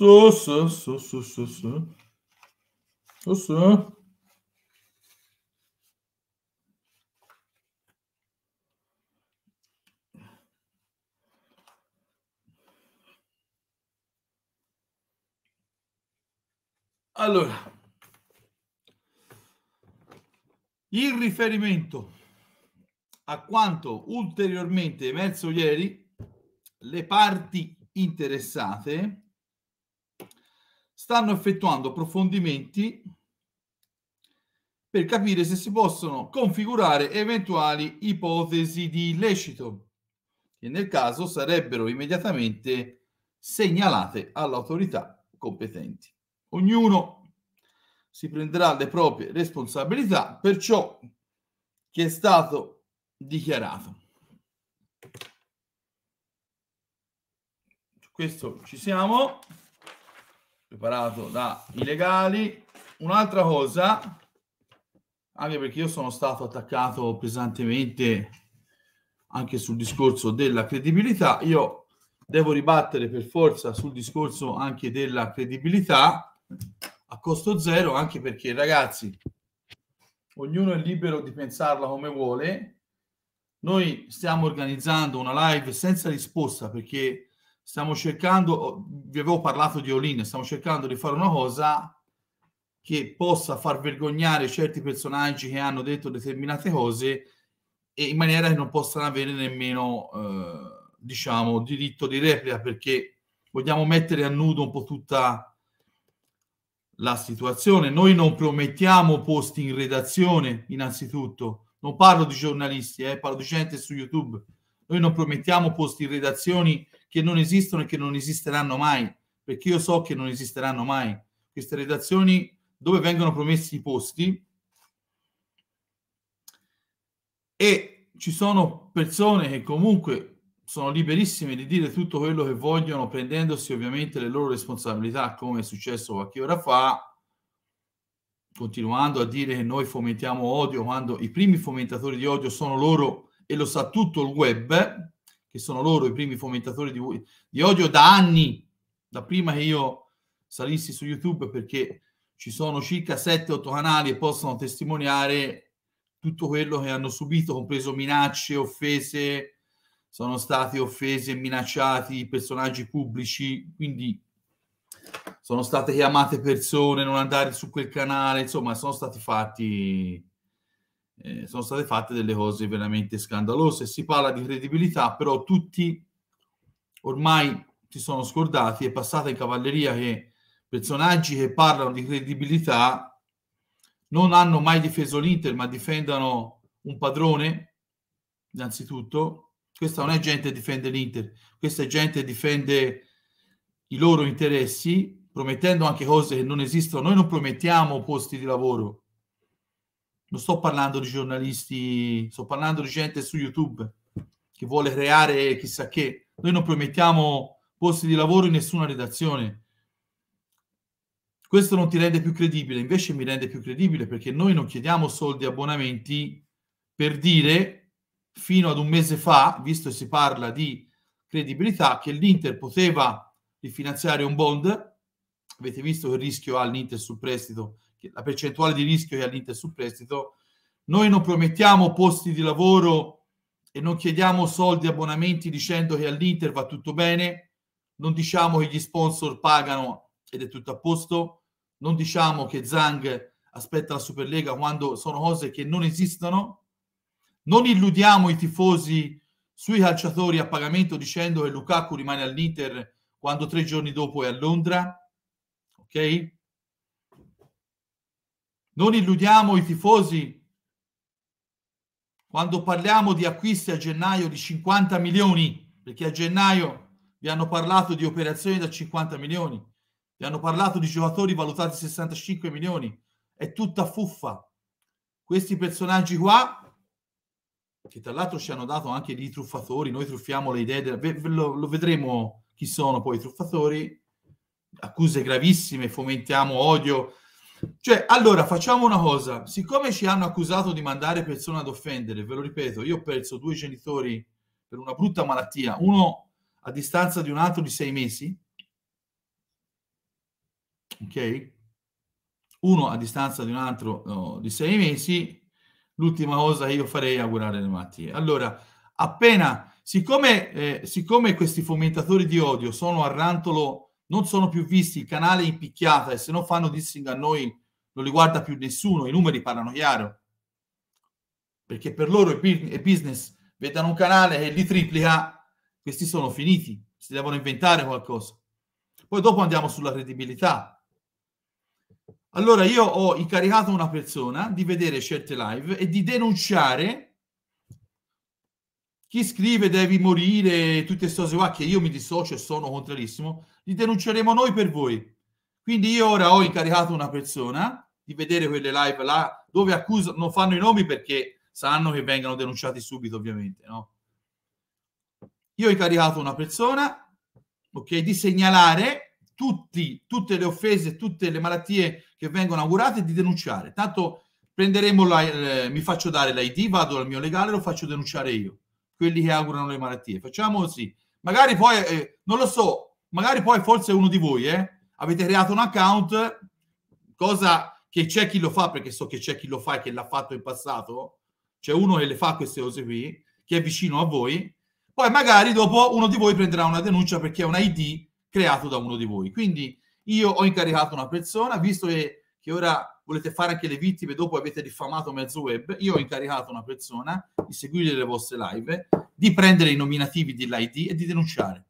Su, su, su, su, su, su. Su, su. Allora, in riferimento a quanto ulteriormente emerso ieri, le parti interessate stanno effettuando approfondimenti per capire se si possono configurare eventuali ipotesi di illecito, che nel caso sarebbero immediatamente segnalate alle autorità competenti. Ognuno si prenderà le proprie responsabilità per ciò che è stato dichiarato. questo ci siamo preparato dai legali. Un'altra cosa, anche perché io sono stato attaccato pesantemente anche sul discorso della credibilità, io devo ribattere per forza sul discorso anche della credibilità a costo zero, anche perché ragazzi, ognuno è libero di pensarla come vuole. Noi stiamo organizzando una live senza risposta perché stiamo cercando, oh, vi avevo parlato di Olin, stiamo cercando di fare una cosa che possa far vergognare certi personaggi che hanno detto determinate cose e in maniera che non possano avere nemmeno, eh, diciamo, diritto di replica perché vogliamo mettere a nudo un po' tutta la situazione. Noi non promettiamo posti in redazione, innanzitutto. Non parlo di giornalisti, eh, parlo di gente su YouTube. Noi non promettiamo posti in redazioni che non esistono e che non esisteranno mai, perché io so che non esisteranno mai. Queste redazioni dove vengono promessi i posti e ci sono persone che comunque sono liberissime di dire tutto quello che vogliono, prendendosi ovviamente le loro responsabilità, come è successo qualche ora fa, continuando a dire che noi fomentiamo odio quando i primi fomentatori di odio sono loro e lo sa tutto il web, che sono loro i primi fomentatori di, di odio da anni, da prima che io salissi su YouTube, perché ci sono circa 7-8 canali e possono testimoniare tutto quello che hanno subito, compreso minacce, offese, sono stati offesi e minacciati personaggi pubblici, quindi sono state chiamate persone, non andare su quel canale, insomma, sono stati fatti eh, sono state fatte delle cose veramente scandalose. Si parla di credibilità, però tutti ormai si sono scordati, è passata in cavalleria che personaggi che parlano di credibilità non hanno mai difeso l'Inter, ma difendano un padrone, innanzitutto. Questa non è gente che difende l'Inter, questa è gente che difende i loro interessi, promettendo anche cose che non esistono. Noi non promettiamo posti di lavoro, non sto parlando di giornalisti, sto parlando di gente su YouTube che vuole creare chissà che. Noi non promettiamo posti di lavoro in nessuna redazione. Questo non ti rende più credibile, invece mi rende più credibile perché noi non chiediamo soldi e abbonamenti per dire fino ad un mese fa, visto che si parla di credibilità, che l'Inter poteva rifinanziare un bond. Avete visto che rischio ha l'Inter sul prestito la percentuale di rischio che ha l'Inter sul prestito, noi non promettiamo posti di lavoro e non chiediamo soldi, abbonamenti dicendo che all'Inter va tutto bene, non diciamo che gli sponsor pagano ed è tutto a posto, non diciamo che Zhang aspetta la Superlega quando sono cose che non esistono, non illudiamo i tifosi sui calciatori a pagamento dicendo che Lukaku rimane all'Inter quando tre giorni dopo è a Londra, ok? Non illudiamo i tifosi quando parliamo di acquisti a gennaio di 50 milioni, perché a gennaio vi hanno parlato di operazioni da 50 milioni, vi hanno parlato di giocatori valutati 65 milioni, è tutta fuffa. Questi personaggi qua, che tra l'altro ci hanno dato anche dei truffatori, noi truffiamo le idee, della... lo, lo vedremo chi sono poi i truffatori, accuse gravissime, fomentiamo odio, cioè, allora, facciamo una cosa. Siccome ci hanno accusato di mandare persone ad offendere, ve lo ripeto, io ho perso due genitori per una brutta malattia, uno a distanza di un altro di sei mesi, ok? Uno a distanza di un altro no, di sei mesi, l'ultima cosa che io farei è augurare le malattie. Allora, appena, siccome, eh, siccome questi fomentatori di odio sono a rantolo non sono più visti, il canale è in picchiata e se non fanno dissing a noi non li guarda più nessuno, i numeri parlano chiaro. Perché per loro i business vedano un canale e li triplica, questi sono finiti, si devono inventare qualcosa. Poi dopo andiamo sulla credibilità. Allora io ho incaricato una persona di vedere certe live e di denunciare chi scrive devi morire, tutte queste cose qua che io mi dissocio e sono contrarissimo, li denunceremo noi per voi. Quindi io ora ho incaricato una persona di vedere quelle live là dove accusano, non fanno i nomi perché sanno che vengano denunciati subito ovviamente, no? Io ho incaricato una persona, ok, di segnalare tutti, tutte le offese, tutte le malattie che vengono augurate e di denunciare. Tanto prenderemo, la, eh, mi faccio dare l'ID, vado al mio legale, lo faccio denunciare io quelli che augurano le malattie. Facciamo così. Magari poi, eh, non lo so, magari poi forse uno di voi eh, avete creato un account, cosa che c'è chi lo fa, perché so che c'è chi lo fa e che l'ha fatto in passato, c'è uno che le fa queste cose qui, che è vicino a voi, poi magari dopo uno di voi prenderà una denuncia perché è un ID creato da uno di voi. Quindi io ho incaricato una persona, visto che che ora volete fare anche le vittime dopo avete diffamato mezzo web, io ho incaricato una persona di seguire le vostre live, di prendere i nominativi dell'ID e di denunciare.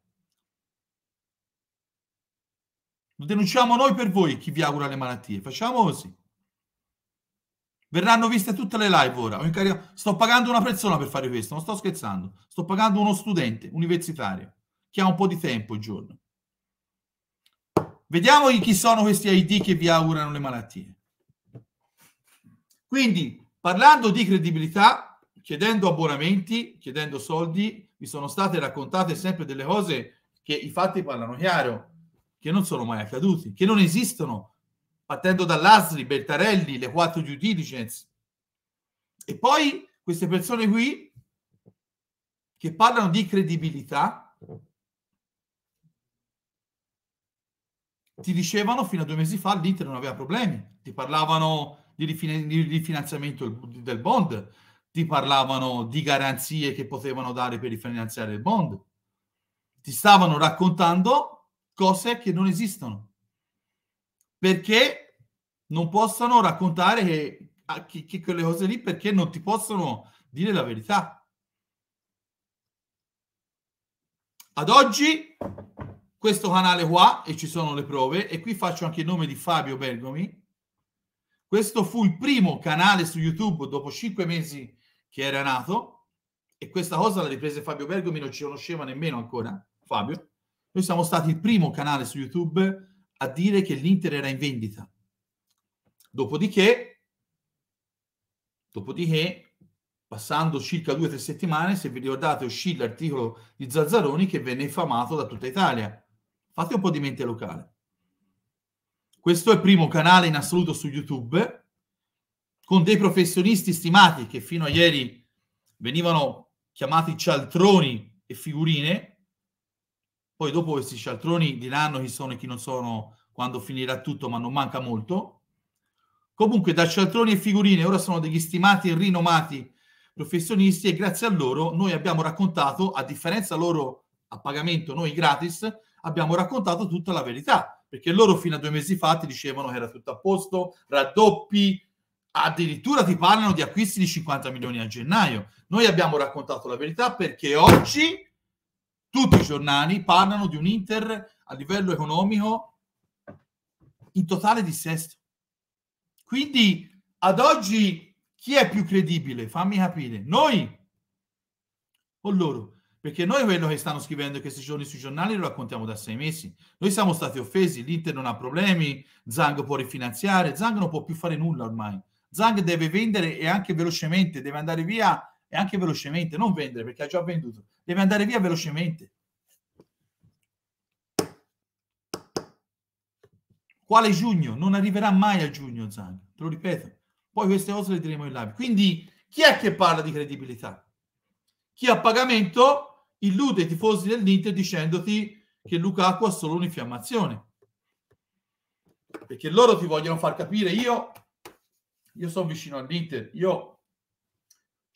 Lo denunciamo noi per voi chi vi augura le malattie, facciamo così. Verranno viste tutte le live ora. ho Incaricato... Sto pagando una persona per fare questo, non sto scherzando. Sto pagando uno studente universitario che ha un po' di tempo il giorno. Vediamo chi sono questi ID che vi augurano le malattie. Quindi, parlando di credibilità, chiedendo abbonamenti, chiedendo soldi, vi sono state raccontate sempre delle cose che i fatti parlano chiaro, che non sono mai accaduti, che non esistono, partendo dall'Asri, Bertarelli, le quattro due diligence. E poi queste persone qui che parlano di credibilità ti dicevano fino a due mesi fa l'Inter non aveva problemi, ti parlavano di, rifin- di rifinanziamento del, bond, ti parlavano di garanzie che potevano dare per rifinanziare il bond, ti stavano raccontando cose che non esistono, perché non possono raccontare che, che, che quelle cose lì perché non ti possono dire la verità. Ad oggi questo canale qua, e ci sono le prove, e qui faccio anche il nome di Fabio Bergomi, questo fu il primo canale su YouTube dopo cinque mesi che era nato, e questa cosa la riprese Fabio Bergomi, non ci conosceva nemmeno ancora, Fabio. Noi siamo stati il primo canale su YouTube a dire che l'Inter era in vendita. Dopodiché, dopodiché passando circa due o tre settimane, se vi ricordate, uscì l'articolo di Zazzaroni che venne infamato da tutta Italia. Fate un po' di mente locale. Questo è il primo canale in assoluto su YouTube con dei professionisti stimati che fino a ieri venivano chiamati cialtroni e figurine. Poi dopo questi cialtroni diranno chi sono e chi non sono quando finirà tutto, ma non manca molto. Comunque da cialtroni e figurine ora sono degli stimati e rinomati professionisti e grazie a loro noi abbiamo raccontato, a differenza loro a pagamento, noi gratis, abbiamo raccontato tutta la verità, perché loro fino a due mesi fa ti dicevano che era tutto a posto, raddoppi, addirittura ti parlano di acquisti di 50 milioni a gennaio. Noi abbiamo raccontato la verità perché oggi tutti i giornali parlano di un Inter a livello economico in totale dissesto. Quindi ad oggi chi è più credibile? Fammi capire, noi o loro? Perché noi quello che stanno scrivendo in questi giorni sui giornali lo raccontiamo da sei mesi. Noi siamo stati offesi, l'Inter non ha problemi, Zang può rifinanziare, Zang non può più fare nulla ormai. Zang deve vendere e anche velocemente, deve andare via e anche velocemente, non vendere perché ha già venduto, deve andare via velocemente. Quale giugno? Non arriverà mai a giugno Zang, te lo ripeto. Poi queste cose le diremo in live. Quindi chi è che parla di credibilità? Chi ha pagamento illude i tifosi dell'Inter dicendoti che Lukaku ha solo un'infiammazione. Perché loro ti vogliono far capire io, io sono vicino all'Inter, io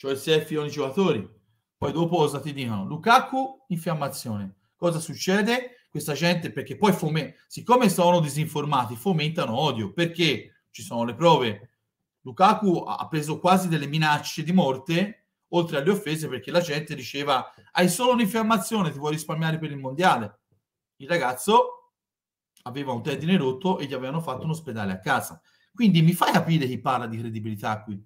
ho il selfie ogni giocatori. Poi dopo cosa ti dicono? Lukaku, infiammazione. Cosa succede? Questa gente, perché poi fome, siccome sono disinformati, fomentano odio, perché ci sono le prove. Lukaku ha preso quasi delle minacce di morte oltre alle offese perché la gente diceva hai solo un'infiammazione, ti vuoi risparmiare per il mondiale. Il ragazzo aveva un tendine rotto e gli avevano fatto un ospedale a casa. Quindi mi fai capire chi parla di credibilità qui?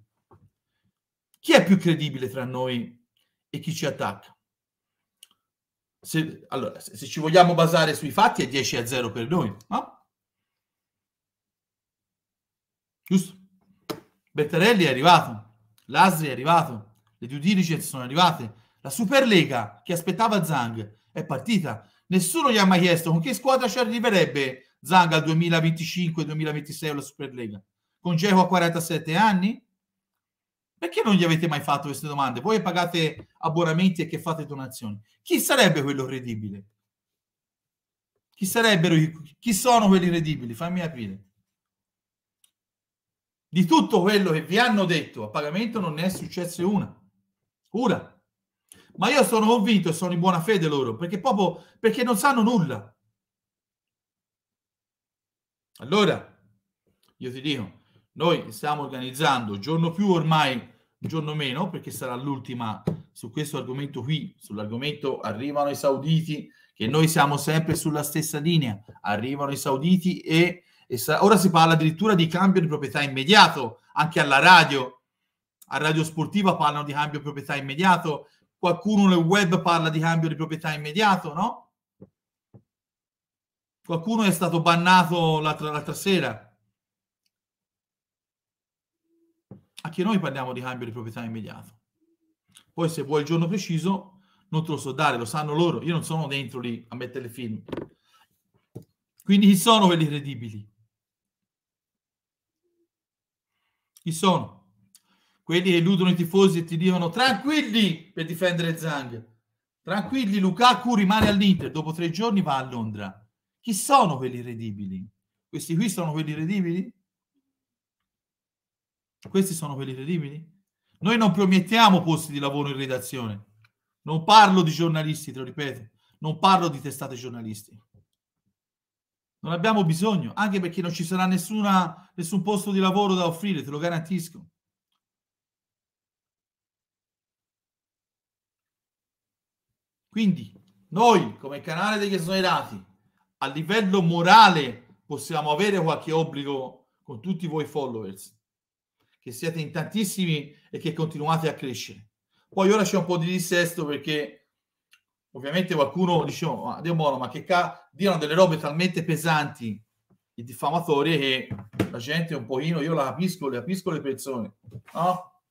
Chi è più credibile tra noi e chi ci attacca? Se, allora, se, ci vogliamo basare sui fatti è 10 a 0 per noi, no? Giusto? Bettarelli è arrivato, Lasri è arrivato, le due diligence sono arrivate, la Superlega che aspettava Zang è partita, nessuno gli ha mai chiesto con che squadra ci arriverebbe Zang al 2025-2026 alla Superlega, con Geo a 47 anni? Perché non gli avete mai fatto queste domande? Voi pagate abbonamenti e che fate donazioni. Chi sarebbe quello credibile? Chi sarebbero? i, Chi sono quelli credibili? Fammi aprire. Di tutto quello che vi hanno detto a pagamento non ne è successo una. Una. Ma io sono convinto e sono in buona fede loro, perché proprio perché non sanno nulla. Allora, io ti dico, noi stiamo organizzando giorno più ormai, giorno meno, perché sarà l'ultima su questo argomento qui, sull'argomento arrivano i sauditi, che noi siamo sempre sulla stessa linea, arrivano i sauditi e, e sa- ora si parla addirittura di cambio di proprietà immediato, anche alla radio, a Radio Sportiva parlano di cambio proprietà immediato, qualcuno nel web parla di cambio di proprietà immediato, no? Qualcuno è stato bannato l'altra, l'altra sera. Anche noi parliamo di cambio di proprietà immediato. Poi se vuoi il giorno preciso, non te lo so dare, lo sanno loro. Io non sono dentro lì a mettere film. Quindi chi sono quelli credibili? Chi sono? quelli che illudono i tifosi e ti dicono tranquilli per difendere Zang. Tranquilli, Lukaku rimane all'Inter, dopo tre giorni va a Londra. Chi sono quelli redibili? Questi qui sono quelli redibili? Questi sono quelli redibili? Noi non promettiamo posti di lavoro in redazione. Non parlo di giornalisti, te lo ripeto. Non parlo di testate giornalisti. Non abbiamo bisogno, anche perché non ci sarà nessuna, nessun posto di lavoro da offrire, te lo garantisco. Quindi noi come canale degli esonerati a livello morale possiamo avere qualche obbligo con tutti voi followers, che siete in tantissimi e che continuate a crescere. Poi ora c'è un po' di dissesto perché ovviamente qualcuno dice oh, ma Dio buono, ma che ca... diano delle robe talmente pesanti e diffamatorie che la gente un pochino, io la capisco, le capisco le persone, no?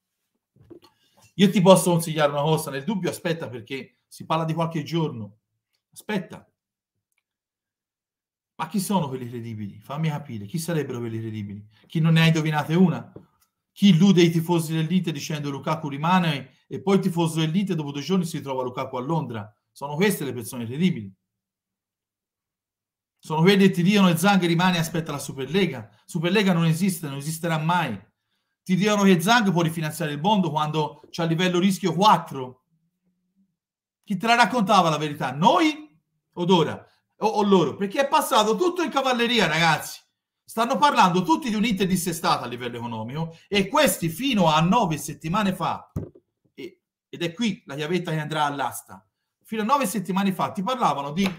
Io ti posso consigliare una cosa, nel dubbio aspetta perché si parla di qualche giorno. Aspetta, ma chi sono quelli credibili? Fammi capire, chi sarebbero quelli credibili? Chi non ne ha indovinate una? Chi illude i tifosi dell'Inter dicendo Lukaku rimane e poi il tifoso dell'Inter dopo due giorni si trova Lukaku a Londra? Sono queste le persone credibili. Sono quelli che ti dicono che Zang rimane e aspetta la Superlega. Superlega non esiste, non esisterà mai. Ti dicono che Zang può rifinanziare il mondo quando c'è a livello rischio 4 chi te la raccontava la verità? Noi od ora? O, o loro? Perché è passato tutto in cavalleria, ragazzi. Stanno parlando tutti di un'Inter dissestata a livello economico e questi fino a nove settimane fa, e, ed è qui la chiavetta che andrà all'asta, fino a nove settimane fa ti parlavano di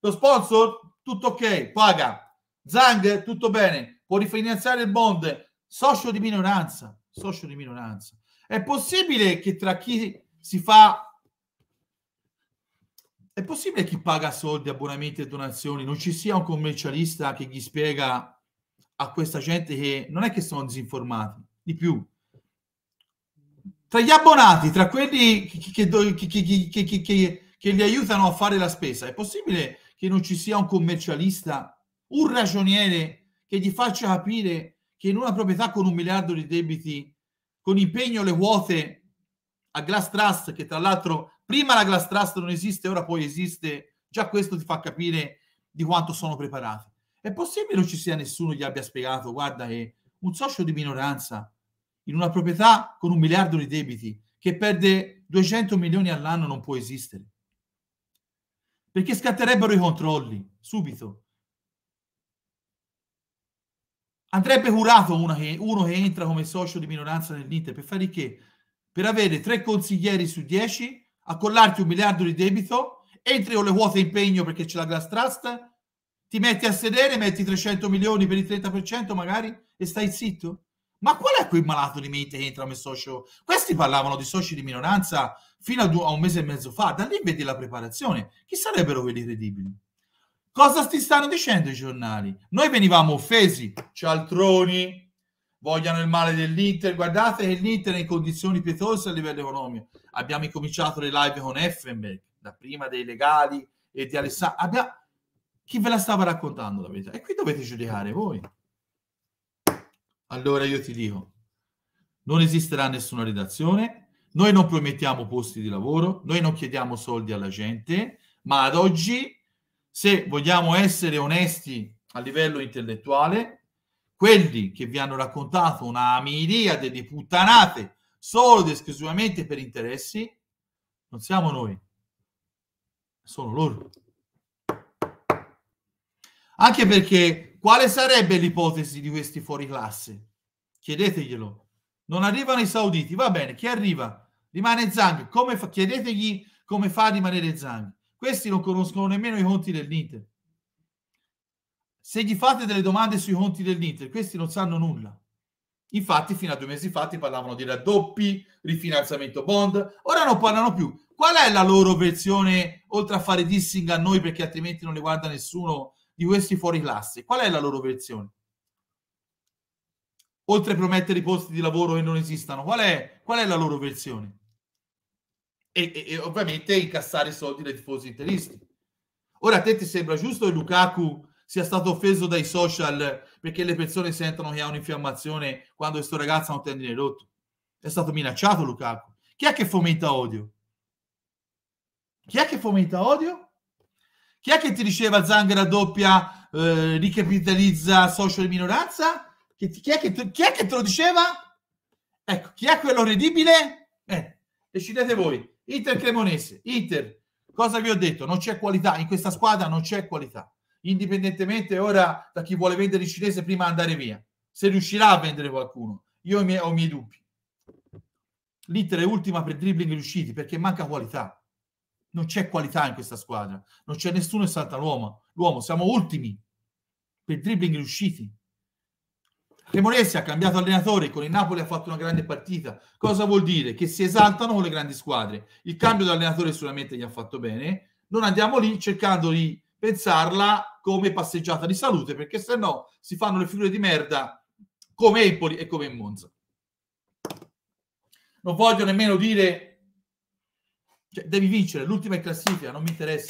lo sponsor, tutto ok, paga, Zang, tutto bene, può rifinanziare il bond, socio di minoranza, socio di minoranza. È possibile che tra chi si fa è possibile chi paga soldi, abbonamenti e donazioni non ci sia un commercialista che gli spiega a questa gente che non è che sono disinformati, di più. Tra gli abbonati, tra quelli che, che, che, che li aiutano a fare la spesa, è possibile che non ci sia un commercialista, un ragioniere che gli faccia capire che in una proprietà con un miliardo di debiti, con impegno le quote, a Glass Trust, che tra l'altro prima la Glass Trust non esiste, ora poi esiste, già questo ti fa capire di quanto sono preparati. È possibile che non ci sia nessuno che gli abbia spiegato, guarda che un socio di minoranza in una proprietà con un miliardo di debiti che perde 200 milioni all'anno non può esistere. Perché scatterebbero i controlli subito. Andrebbe curato una che, uno che entra come socio di minoranza nell'Inter per fare che per avere tre consiglieri su dieci, accollarti un miliardo di debito, entri con le quote impegno perché c'è la glass trust, ti metti a sedere, metti 300 milioni per il 30% magari e stai zitto? Ma qual è quel malato di mente che entra come socio? Questi parlavano di soci di minoranza fino a, un mese e mezzo fa, da lì vedi la preparazione. Chi sarebbero quelli credibili? Cosa ti stanno dicendo i giornali? Noi venivamo offesi, cialtroni, vogliano il male dell'Inter. Guardate che l'Inter è in condizioni pietose a livello economico. Abbiamo incominciato le live con Effenberg, da prima dei legali e di Alessandro. Abbiamo... Chi ve la stava raccontando la verità? E qui dovete giudicare voi. Allora io ti dico, non esisterà nessuna redazione, noi non promettiamo posti di lavoro, noi non chiediamo soldi alla gente, ma ad oggi, se vogliamo essere onesti a livello intellettuale, quelli che vi hanno raccontato una miriade di puttanate solo ed esclusivamente per interessi, non siamo noi, sono loro. Anche perché quale sarebbe l'ipotesi di questi fuori classe? Chiedeteglielo. Non arrivano i sauditi, va bene, chi arriva? Rimane Zang, come fa? chiedetegli come fa a rimanere Zang. Questi non conoscono nemmeno i conti dell'Inter se gli fate delle domande sui conti dell'Inter, questi non sanno nulla. Infatti, fino a due mesi fa ti parlavano di raddoppi, rifinanziamento bond, ora non parlano più. Qual è la loro versione, oltre a fare dissing a noi perché altrimenti non ne guarda nessuno, di questi fuori classe? Qual è la loro versione? Oltre a promettere i posti di lavoro che non esistano, qual è, qual è la loro versione? E, e, e, ovviamente incassare i soldi dai tifosi interisti. Ora a te ti sembra giusto che Lukaku sia stato offeso dai social perché le persone sentono che ha un'infiammazione quando questo ragazzo ha un tendine rotto. È stato minacciato Lukaku. Chi è che fomenta odio? Chi è che fomenta odio? Chi è che ti diceva Zangara doppia eh, ricapitalizza social minoranza? Chi, chi, è che, chi, è che, te lo diceva? Ecco, chi è quello redibile? Eh, decidete voi. Inter Cremonese, Inter, cosa vi ho detto? Non c'è qualità, in questa squadra non c'è qualità indipendentemente ora da chi vuole vendere il cinese prima andare via, se riuscirà a vendere qualcuno. Io ho i miei, ho i miei dubbi. L'Inter è ultima per dribbling riusciti perché manca qualità. Non c'è qualità in questa squadra, non c'è nessuno che salta l'uomo. l'uomo. Siamo ultimi per dribbling riusciti. Cremonese ha cambiato allenatore, con il Napoli ha fatto una grande partita. Cosa vuol dire? Che si esaltano con le grandi squadre. Il cambio di allenatore sicuramente gli ha fatto bene. Non andiamo lì cercando di pensarla come passeggiata di salute, perché se no si fanno le figure di merda come Empoli e come Monza. Non voglio nemmeno dire, cioè, devi vincere, l'ultima in classifica, non mi interessa.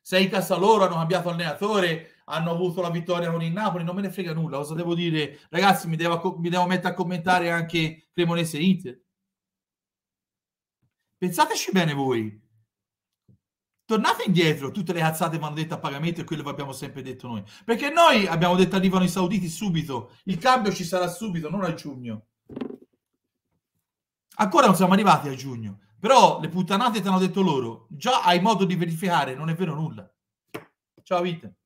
Sei in casa loro, hanno cambiato allenatore, hanno avuto la vittoria con il Napoli, non me ne frega nulla, cosa devo dire? Ragazzi, mi devo, mi devo mettere a commentare anche Cremonese Inter. Pensateci bene voi, Tornate indietro tutte le alzate vanno dette a pagamento e quello che abbiamo sempre detto noi. Perché noi abbiamo detto arrivano i sauditi subito, il cambio ci sarà subito, non a giugno. Ancora non siamo arrivati a giugno, però le puttanate te l'hanno detto loro, già hai modo di verificare, non è vero nulla. Ciao Vite.